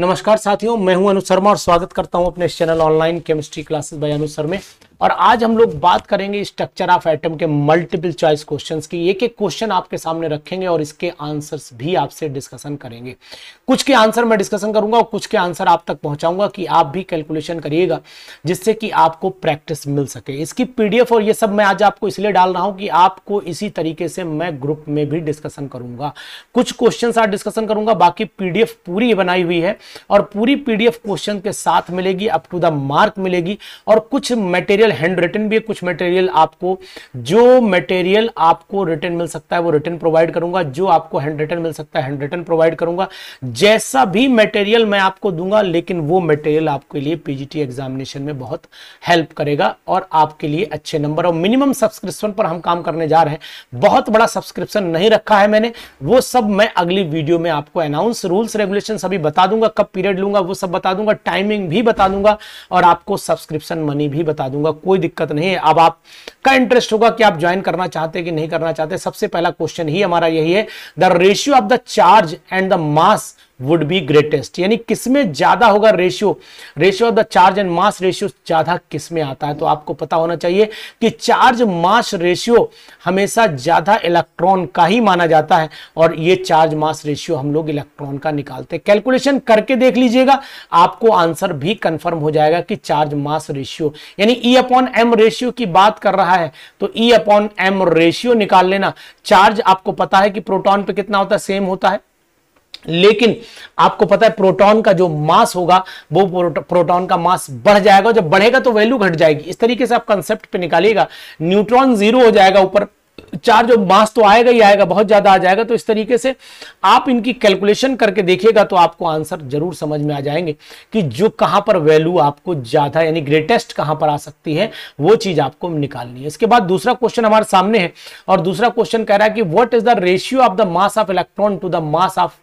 नमस्कार साथियों मैं हूं अनुज शर्मा और स्वागत करता हूं अपने channel online chemistry classes by Anuj में और आज हम लोग बात करेंगे स्ट्रक्चर ऑफ एटम के मल्टीपल चॉइस क्वेश्चंस की एक एक क्वेश्चन आपके सामने रखेंगे और इसके आंसर्स भी आपसे डिस्कशन करेंगे कुछ के आंसर मैं डिस्कशन करूंगा और कुछ के आंसर आप तक पहुंचाऊंगा कि आप भी कैलकुलेशन करिएगा जिससे कि आपको प्रैक्टिस मिल सके इसकी पीडीएफ और ये सब मैं आज आपको इसलिए डाल रहा हूं कि आपको इसी तरीके से मैं ग्रुप में भी डिस्कशन करूंगा कुछ क्वेश्चन आज डिस्कशन करूंगा बाकी पीडीएफ पूरी बनाई हुई है और पूरी पीडीएफ क्वेश्चन के साथ मिलेगी अप टू द मार्क मिलेगी और कुछ मटेरियल मटेरियल हैंड रिटर्न भी है कुछ मटेरियल आपको जो मटेरियल आपको रिटर्न मिल सकता है वो रिटर्न प्रोवाइड करूंगा जो आपको हैंड रिटर्न मिल सकता है हैंड रिटर्न प्रोवाइड करूंगा जैसा भी मटेरियल मैं आपको दूंगा लेकिन वो मटेरियल आपके लिए पीजीटी एग्जामिनेशन में बहुत हेल्प करेगा और आपके लिए अच्छे नंबर और मिनिमम सब्सक्रिप्शन पर हम काम करने जा रहे हैं बहुत बड़ा सब्सक्रिप्शन नहीं रखा है मैंने वो सब मैं अगली वीडियो में आपको अनाउंस रूल्स रेगुलेशन सभी बता दूंगा कब पीरियड लूंगा वो सब बता दूंगा टाइमिंग भी बता दूंगा और आपको सब्सक्रिप्शन मनी भी बता दूंगा कोई दिक्कत नहीं है अब आपका इंटरेस्ट होगा कि आप ज्वाइन करना चाहते कि नहीं करना चाहते सबसे पहला क्वेश्चन ही हमारा यही है the ratio of the charge and the mass would be greatest यानी किसमें ज्यादा होगा ratio ratio of the charge and mass ratio ज्यादा किसमें आता है तो आपको पता होना चाहिए कि चार्ज मास रेशियो हमेशा ज्यादा इलेक्ट्रॉन का ही माना जाता है और ये चार्ज मास रेशियो हम लोग इलेक्ट्रॉन का निकालते हैं कैलकुलेशन करके देख लीजिएगा आपको आंसर भी कंफर्म हो जाएगा कि चार्ज मास रेशियो यानी ई अपॉन एम रेशियो की बात कर रहा है तो ई अपॉन एम रेशियो निकाल लेना चार्ज आपको पता है कि प्रोटॉन पे कितना होता है सेम होता है लेकिन आपको पता है प्रोटॉन का जो मास होगा वो प्रोटॉन का मास बढ़ जाएगा जब बढ़ेगा तो वैल्यू घट जाएगी इस तरीके से आप कंसेप्ट पे निकालिएगा न्यूट्रॉन जीरो हो जाएगा ऊपर चार्ज जो मास तो आएगा ही आएगा बहुत ज्यादा आ जाएगा तो इस तरीके से आप इनकी कैलकुलेशन करके देखिएगा तो आपको आंसर जरूर समझ में आ जाएंगे कि जो कहां पर वैल्यू आपको ज्यादा यानी ग्रेटेस्ट कहां पर आ सकती है वो चीज आपको निकालनी है इसके बाद दूसरा क्वेश्चन हमारे सामने है और दूसरा क्वेश्चन कह रहा है कि what is the ratio of the mass of electron to the mass of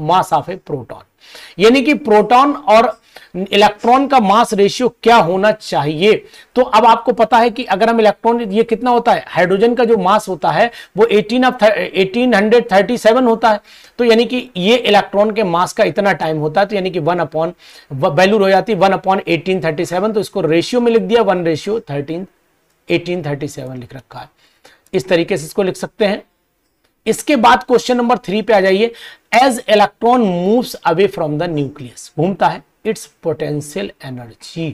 mass of a proton यानी कि प्रोटॉन और इलेक्ट्रॉन का मास रेशियो क्या होना चाहिए तो अब आपको पता है कि अगर हम इलेक्ट्रॉन ये कितना होता है हाइड्रोजन का जो मास होता है वो 18 ऑफ 1837 होता है तो यानी कि ये इलेक्ट्रॉन के मास का इतना टाइम होता है तो यानी कि वन अपॉन वैल्यू हो जाती है वन अपॉन एटीन तो इसको रेशियो में लिख दिया वन रेशियो थर्टीन एटीन लिख रखा है इस तरीके से इसको लिख सकते हैं इसके बाद क्वेश्चन नंबर थ्री पे आ जाइए as electron moves away from the nucleus घूमता है इट्स पोटेंशियल एनर्जी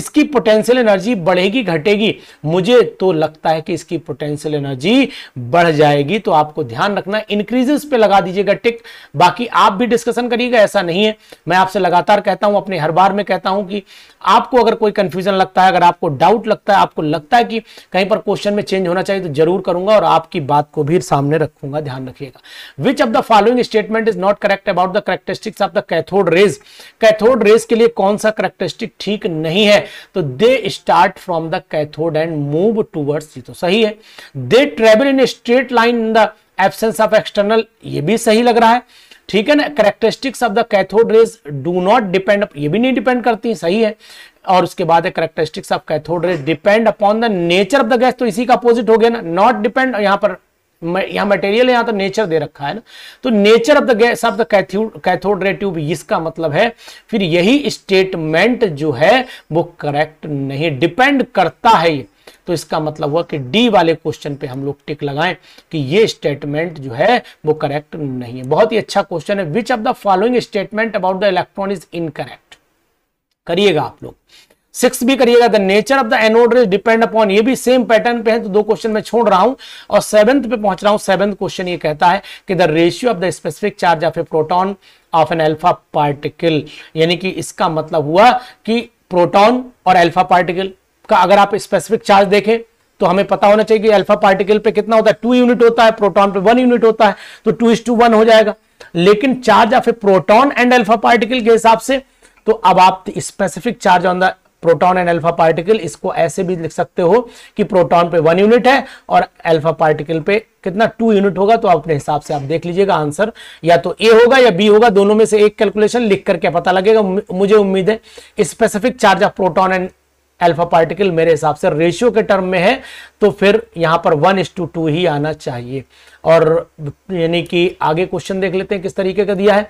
इसकी पोटेंशियल एनर्जी बढ़ेगी घटेगी मुझे तो लगता है कि इसकी पोटेंशियल एनर्जी बढ़ जाएगी तो आपको ध्यान रखना इंक्रीजेस पे लगा दीजिएगा टिक बाकी आप भी डिस्कशन करिएगा ऐसा नहीं है मैं आपसे लगातार कहता हूं अपने हर बार में कहता हूं कि आपको अगर कोई कंफ्यूजन लगता है अगर आपको डाउट लगता है आपको लगता है कि कहीं पर क्वेश्चन में चेंज होना चाहिए तो जरूर करूंगा और आपकी बात को भी सामने रखूंगा ध्यान रखिएगा which of the following statement is not correct about the characteristics of the cathode rays cathode rays के लिए कौन सा करेक्टरिस्टिक ठीक नहीं है तो they start from the cathode and move towards ये तो सही है they travel in straight line in the absence of external ये भी सही लग रहा है ठीक है ना characteristics of the cathode rays do not depend ये भी नहीं डिपेंड करती है, सही है और उसके बाद है characteristics of cathode rays depend upon the nature of the gas तो इसी का अपोजिट हो गया ना नॉट डिपेंड यहां पर यहां मटेरियल यहां तो नेचर दे रखा है ना तो nature of the gas of the cathode ray tube इसका मतलब है फिर यही स्टेटमेंट जो है वो करेक्ट नहीं डिपेंड करता है ये तो इसका मतलब हुआ कि डी वाले क्वेश्चन पे हम लोग टिक लगाएं कि ये स्टेटमेंट जो है वो करेक्ट नहीं है बहुत ही अच्छा क्वेश्चन है which of the following statement about the electron is incorrect करिएगा आप लोग सिक्स भी करिएगा the nature of the anode rays depend upon ये भी सेम पैटर्न पे है तो दो क्वेश्चन मैं छोड़ रहा हूं और सेवंथ पे पहुंच रहा हूं सेवंथ क्वेश्चन ये कहता है कि the ratio of the specific charge of a proton of an alpha particle यानी कि इसका मतलब हुआ कि प्रोटॉन और एल्फा पार्टिकल का अगर आप स्पेसिफिक चार्ज देखें तो हमें पता होना चाहिए कि एल्फा पार्टिकल पे कितना होता है टू यूनिट होता है प्रोटॉन पे वन यूनिट होता है तो टू इज टू वन हो जाएगा लेकिन charge of a proton and alpha particle के हिसाब से तो अब आप specific charge on the proton and alpha particle इसको ऐसे भी लिख सकते हो कि प्रोटॉन पे वन यूनिट है और अल्फा पार्टिकल पे कितना टू यूनिट होगा तो आप अपने हिसाब से आप देख लीजिएगा आंसर या तो ए होगा या बी होगा दोनों में से एक कैलकुलेशन लिख करके पता लगेगा मुझे उम्मीद है specific charge of proton and alpha particle मेरे हिसाब से रेशियो के टर्म में है तो फिर यहां पर वन इस टू टू ही आना चाहिए और यानी कि आगे क्वेश्चन देख लेते हैं किस तरीके का दिया है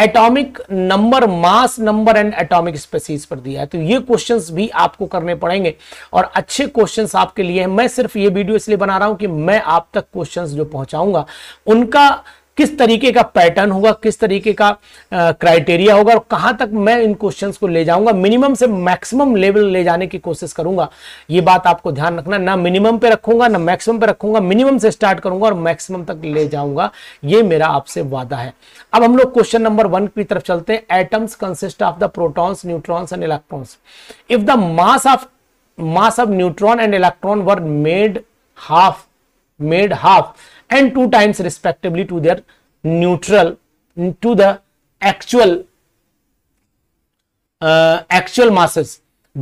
atomic number mass number and atomic species पर दिया है तो ये क्वेश्चंस भी आपको करने पड़ेंगे और अच्छे क्वेश्चंस आपके लिए हैं मैं सिर्फ ये वीडियो इसलिए बना रहा हूं कि मैं आप तक क्वेश्चंस जो पहुंचाऊंगा उनका किस तरीके का पैटर्न होगा किस तरीके का क्राइटेरिया होगा और कहां तक मैं इन क्वेश्चंस को ले जाऊंगा मिनिमम से मैक्सिमम लेवल ले जाने की कोशिश करूंगा ये बात आपको ध्यान रखना ना मिनिमम पे रखूंगा ना मैक्सिमम पे रखूंगा मिनिमम से स्टार्ट करूंगा और मैक्सिमम तक ले जाऊंगा ये मेरा आपसे वादा है अब हम लोग क्वेश्चन नंबर वन की तरफ चलते हैं atoms consist of the protons neutrons and electrons if the mass of mass of neutron and electron were made half made half and two times respectively to their neutral to the actual actual masses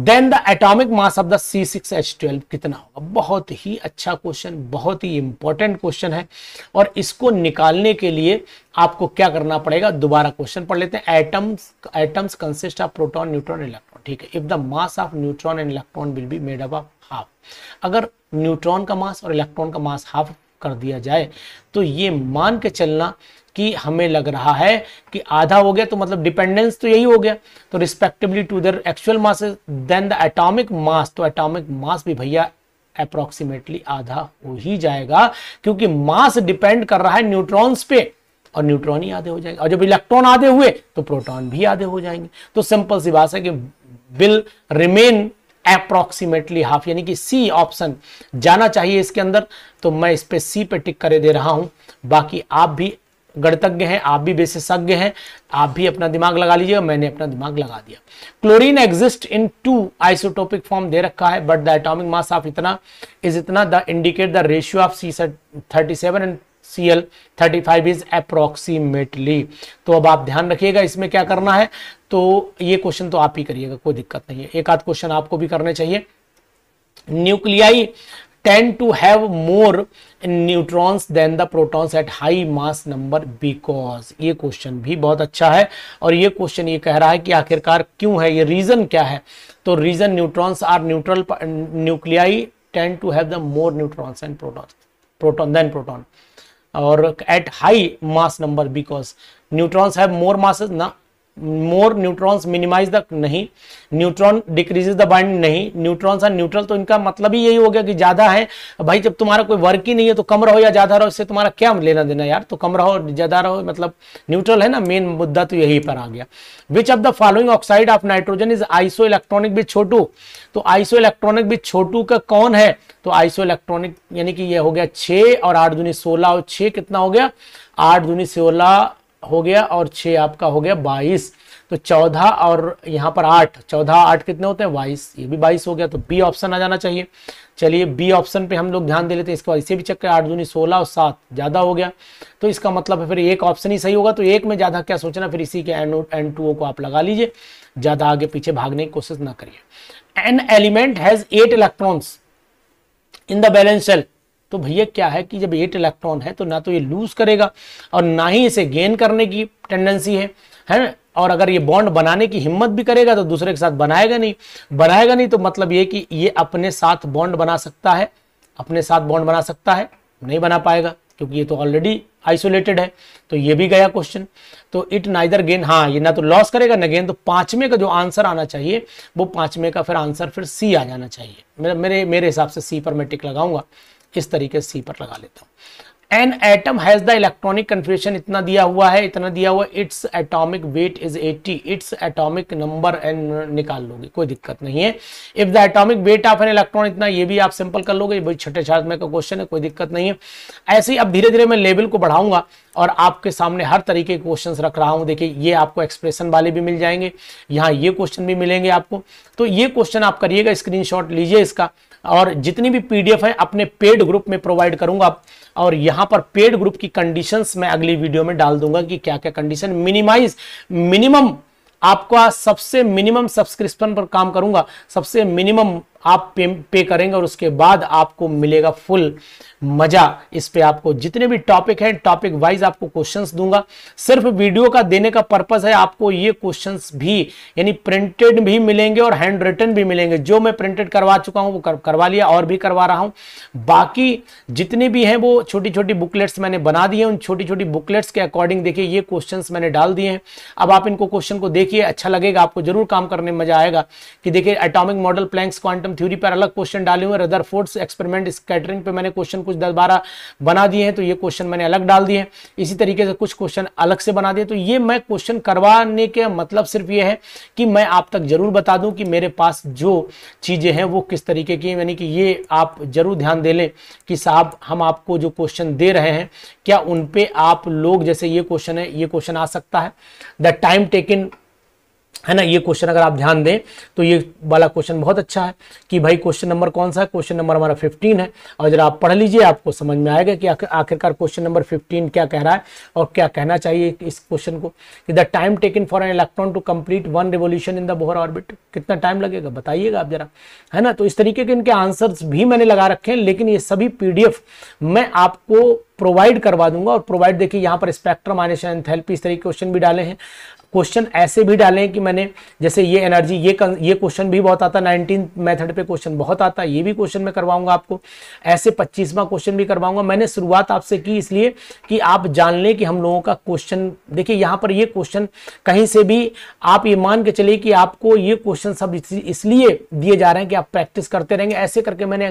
then the atomic mass of the C six H twelve कितना होगा बहुत ही अच्छा question बहुत ही important question है और इसको निकालने के लिए आपको क्या करना पड़ेगा दोबारा क्वेश्चन पढ़ लेते हैं atoms atoms consist of proton neutron electron ठीक है if the mass of neutron and electron will be made up of half अगर न्यूट्रॉन का मास और इलेक्ट्रॉन का मास हाफ कर दिया जाए तो ये मान के चलना कि हमें लग रहा है कि आधा हो गया तो मतलब डिपेंडेंस तो यही हो गया तो respectively to their actual mass then the atomic mass तो एटॉमिक मास भी भैया अप्रोक्सीमेटली आधा हो ही जाएगा क्योंकि मास डिपेंड कर रहा है न्यूट्रॉन्स पे और न्यूट्रॉन ही आधे हो जाएंगे और जब इलेक्ट्रॉन आधे हुए तो प्रोटॉन भी आधे हो जाएंगे तो सिंपल सी बात है कि विल रिमेन अप्रोक्सीमेटली हाफ यानी कि सी ऑप्शन जाना चाहिए इसके अंदर तो मैं इस पे सी पे टिक करे दे रहा हूं बाकी आप भी गणतज्ञ हैं आप भी विशेषज्ञ हैं आप भी अपना दिमाग लगा लीजिए मैंने अपना दिमाग लगा दिया chlorine exist in two isotopic form दे रखा है but the atomic mass of इतना इज इतना the indicate the ratio of C thirty seven and C L thirty five is approximately तो अब आप ध्यान रखिएगा इसमें क्या करना है तो ये क्वेश्चन तो आप ही करिएगा कोई दिक्कत नहीं है एक आध क्वेश्चन आपको भी करने चाहिए nuclei tend to have more neutrons than the protons at high mass number because ये क्वेश्चन भी बहुत अच्छा है और ये क्वेश्चन ये कह रहा है कि आखिरकार क्यों है ये रीजन क्या है तो reason neutrons are neutral nuclei tend to have the more neutrons and protons proton than proton और at high mass number because neutrons have more masses ना मोर न्यूट्रॉन्स मिनिमाइज द नहीं न्यूट्रॉन डिक्रीजेज द बाइंड नहीं neutrons are neutral तो इनका मतलब ही यही हो गया कि ज्यादा है भाई जब तुम्हारा कोई वर्क ही नहीं है तो कम रहो या ज्यादा रहो इससे तुम्हारा क्या लेना देना यार तो कम रहो ज्यादा रहो मतलब न्यूट्रल है ना मेन मुद्दा तो यही पर आ गया which of the following oxide of nitrogen is isoelectronic भी छोटू तो आइसो इलेक्ट्रॉनिक भी छोटू का कौन है तो आइसो इलेक्ट्रॉनिक यानी कि यह हो गया छे और आठ दूनी सोलह और छे कितना हो गया आठ दूनी सोलह हो गया और छ आपका हो गया बाईस तो चौदह और यहाँ पर आठ चौदह आठ कितने होते हैं बाईस ये भी बाईस हो गया तो बी ऑप्शन आ जाना चाहिए चलिए बी ऑप्शन पे हम लोग ध्यान दे लेते हैं इसके बाद इसे भी चक्कर आठ दूनी सोलह और सात ज़्यादा हो गया तो इसका मतलब है फिर एक ऑप्शन ही सही होगा तो एक में ज़्यादा क्या सोचना फिर इसी के एन एन टू को आप लगा लीजिए ज़्यादा आगे पीछे भागने की कोशिश ना करिए an element has eight electrons in the valence shell तो भैया क्या है कि जब एट इलेक्ट्रॉन है तो ना तो ये लूज करेगा और ना ही इसे गेन करने की टेंडेंसी है है और अगर ये बॉन्ड बनाने की हिम्मत भी करेगा तो दूसरे के साथ बनाएगा नहीं बनाएगा नहीं तो मतलब ये कि ये अपने साथ बॉन्ड बना सकता है अपने साथ बॉन्ड बना सकता है नहीं बना पाएगा क्योंकि ये तो ऑलरेडी आइसोलेटेड है तो ये भी गया क्वेश्चन तो इट नाइदर गेन हाँ ये ना तो लॉस करेगा ना गेन तो पांचवे का जो आंसर आना चाहिए वो पांचवे का फिर आंसर फिर सी आ जाना चाहिए मेरे मेरे हिसाब से सी पर मैं टिक लगाऊंगा इस तरीके से सी पर लगा लेता हूं an atom has the electronic configuration इतना दिया हुआ है इतना दिया हुआ it's atomic weight is 80 it's atomic number N निकाल लोगे कोई दिक्कत नहीं है if the atomic weight of an electron इतना ये भी आप सिंपल कर लोगे भाई छठे छात्र में का क्वेश्चन है कोई दिक्कत नहीं है ऐसे ही अब धीरे धीरे मैं लेवल को बढ़ाऊंगा और आपके सामने हर तरीके के क्वेश्चन रख रहा हूँ देखिए ये आपको एक्सप्रेशन वाले भी मिल जाएंगे यहाँ ये क्वेश्चन भी मिलेंगे आपको तो ये क्वेश्चन आप करिएगा स्क्रीनशॉट लीजिए इसका और जितनी भी पीडीएफ है अपने पेड ग्रुप में प्रोवाइड करूंगा और यहां पर पेड ग्रुप की कंडीशंस मैं अगली वीडियो में डाल दूंगा कि क्या क्या कंडीशन मिनिमाइज मिनिमम आपका सबसे मिनिमम सब्सक्रिप्शन पर काम करूंगा सबसे मिनिमम आप पे, पे करेंगे और उसके बाद आपको मिलेगा फुल मजा इस पे आपको जितने भी टॉपिक हैं टॉपिक वाइज आपको क्वेश्चंस दूंगा सिर्फ वीडियो का देने का पर्पस है आपको ये क्वेश्चंस भी यानी प्रिंटेड भी मिलेंगे और हैंड रिटन भी मिलेंगे जो मैं प्रिंटेड करवा चुका हूँ वो कर, करवा लिया और भी करवा रहा हूं बाकी जितने भी हैं वो छोटी छोटी बुकलेट्स मैंने बना दिए उन छोटी छोटी बुकलेट्स के अकॉर्डिंग देखिए ये क्वेश्चन मैंने डाल दिए हैं अब आप इनको क्वेश्चन को देखिए अच्छा लगेगा आपको जरूर काम करने में मजा आएगा कि देखिए atomic model Planck's quantum quantum theory पर अलग क्वेश्चन डाले हुए रदर फोर्ट्स एक्सपेरिमेंट स्कैटरिंग पे मैंने क्वेश्चन कुछ दस बारह बना दिए हैं तो ये क्वेश्चन मैंने अलग डाल दिए इसी तरीके से कुछ क्वेश्चन अलग से बना दिए तो ये मैं क्वेश्चन करवाने के मतलब सिर्फ ये है कि मैं आप तक जरूर बता दूं कि मेरे पास जो चीज़ें हैं वो किस तरीके की यानी कि ये आप जरूर ध्यान दे लें कि साहब हम आपको जो क्वेश्चन दे रहे हैं क्या उनपे आप लोग जैसे ये क्वेश्चन है ये क्वेश्चन आ सकता है द टाइम टेकन है ना ये क्वेश्चन अगर आप ध्यान दें तो ये वाला क्वेश्चन बहुत अच्छा है कि भाई क्वेश्चन नंबर कौन सा है क्वेश्चन नंबर हमारा 15 है और जरा आप पढ़ लीजिए आपको समझ में आएगा कि आखिरकार क्वेश्चन नंबर 15 क्या कह रहा है और क्या कहना चाहिए इस क्वेश्चन को कि the time taken for an electron to complete one revolution in the Bohr orbit कितना टाइम लगेगा बताइएगा आप जरा है ना तो इस तरीके के इनके आंसर भी मैंने लगा रखे हैं लेकिन ये सभी पी मैं आपको प्रोवाइड करवा दूंगा और प्रोवाइड देखिए यहाँ पर स्पेक्ट्रम से एंथैल्पी इस तरीके क्वेश्चन भी डाले हैं क्वेश्चन ऐसे भी डालें कि मैंने जैसे ये एनर्जी ये ये क्वेश्चन भी बहुत आता नाइनटीन मेथड पे क्वेश्चन बहुत आता ये भी क्वेश्चन मैं करवाऊंगा आपको ऐसे पच्चीसवा क्वेश्चन भी करवाऊंगा मैंने शुरुआत आपसे की इसलिए कि आप जान लें कि हम लोगों का क्वेश्चन देखिए यहाँ पर ये क्वेश्चन कहीं से भी आप ये मान के चलिए कि आपको ये क्वेश्चन सब इसलिए दिए जा रहे हैं कि आप प्रैक्टिस करते रहेंगे ऐसे करके मैंने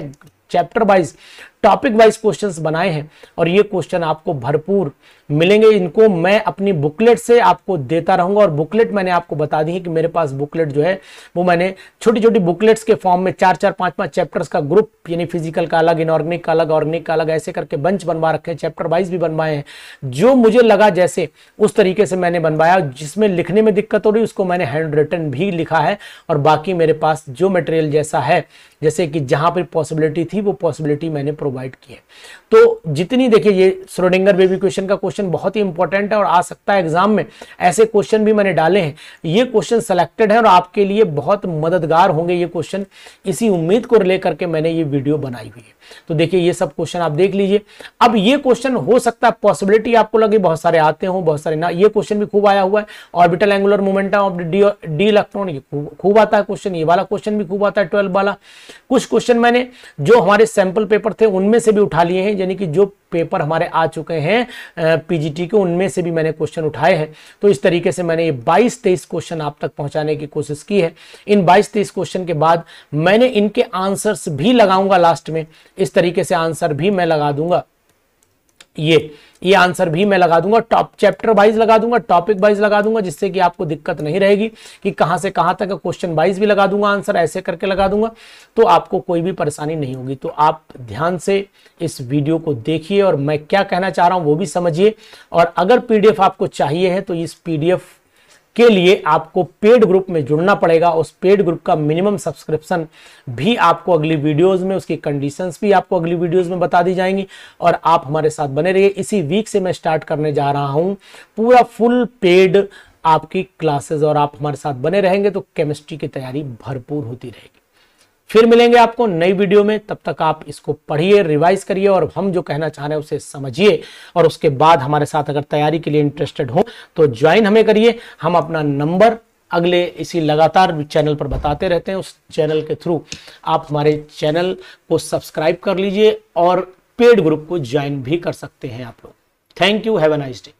chapter wise topic wise questions बनाए हैं और ये क्वेश्चन आपको भरपूर मिलेंगे इनको मैं अपनी बुकलेट से आपको देता रहूंगा और बुकलेट मैंने आपको बता दी है कि मेरे पास बुकलेट जो है वो मैंने छोटी छोटी बुकलेट्स के फॉर्म में चार चार पांच पांच चैप्टर्स का ग्रुप यानी फिजिकल का अलग इनऑर्गेनिक का अलग ऑर्गेनिक का अलग ऐसे करके बंच बनवा रखे चैप्टर वाइज भी बनवाए हैं जो मुझे लगा जैसे उस तरीके से मैंने बनवाया जिसमें लिखने में दिक्कत हो रही उसको मैंने हैंड रिटन भी लिखा है और बाकी मेरे पास जो मटेरियल जैसा है जैसे कि जहां पर पॉसिबिलिटी थी वो पॉसिबिलिटी मैंने प्रोवाइड किए तो जितनी देखिए ये श्रोडिंगर बेबी क्वेश्चन का क्वेश्चन बहुत ही इंपॉर्टेंट है और आ सकता है एग्जाम में ऐसे क्वेश्चन भी मैंने डाले हैं ये क्वेश्चन सेलेक्टेड है और आपके लिए बहुत मददगार होंगे ये क्वेश्चन इसी उम्मीद को लेकर के मैंने ये वीडियो बनाई हुई है तो देखिए ये सब क्वेश्चन आप देख लीजिए अब ये क्वेश्चन हो सकता है पॉसिबिलिटी आपको लगे बहुत सारे आते हो बहुत सारे ना ये क्वेश्चन भी खूब आया हुआ है orbital angular momentum of D D electron ये खूब आता है क्वेश्चन ये वाला क्वेश्चन भी खूब आता है ट्वेल्व वाला कुछ क्वेश्चन मैंने जो हमारे सैंपल पेपर थे उन उनमें से भी उठा लिए हैं यानी कि जो पेपर हमारे आ चुके हैं पीजीटी के उनमें से भी मैंने क्वेश्चन उठाए हैं तो इस तरीके से मैंने ये 22 तेईस क्वेश्चन आप तक पहुंचाने की कोशिश की है इन 22 तेईस क्वेश्चन के बाद मैंने इनके आंसर्स भी लगाऊंगा लास्ट में इस तरीके से आंसर भी मैं लगा दूंगा ये ये आंसर भी मैं लगा दूंगा टॉप चैप्टर वाइज लगा दूंगा टॉपिक वाइज लगा दूंगा जिससे कि आपको दिक्कत नहीं रहेगी कि कहां से कहां तक क्वेश्चन वाइज भी लगा दूंगा आंसर ऐसे करके लगा दूंगा तो आपको कोई भी परेशानी नहीं होगी तो आप ध्यान से इस वीडियो को देखिए और मैं क्या कहना चाह रहा हूं वो भी समझिए और अगर पीडीएफ आपको चाहिए है तो इस पीडीएफ के लिए आपको पेड ग्रुप में जुड़ना पड़ेगा उस पेड ग्रुप का मिनिमम सब्सक्रिप्शन भी आपको अगली वीडियोस में उसकी कंडीशंस भी आपको अगली वीडियोस में बता दी जाएंगी और आप हमारे साथ बने रहिए इसी वीक से मैं स्टार्ट करने जा रहा हूं पूरा फुल पेड आपकी क्लासेस और आप हमारे साथ बने रहेंगे तो केमिस्ट्री की तैयारी भरपूर होती रहेगी फिर मिलेंगे आपको नई वीडियो में तब तक आप इसको पढ़िए रिवाइज करिए और हम जो कहना चाह रहे हैं उसे समझिए और उसके बाद हमारे साथ अगर तैयारी के लिए इंटरेस्टेड हो तो ज्वाइन हमें करिए हम अपना नंबर अगले इसी लगातार चैनल पर बताते रहते हैं उस चैनल के थ्रू आप हमारे चैनल को सब्सक्राइब कर लीजिए और पेड ग्रुप को ज्वाइन भी कर सकते हैं आप लोग thank you have a nice day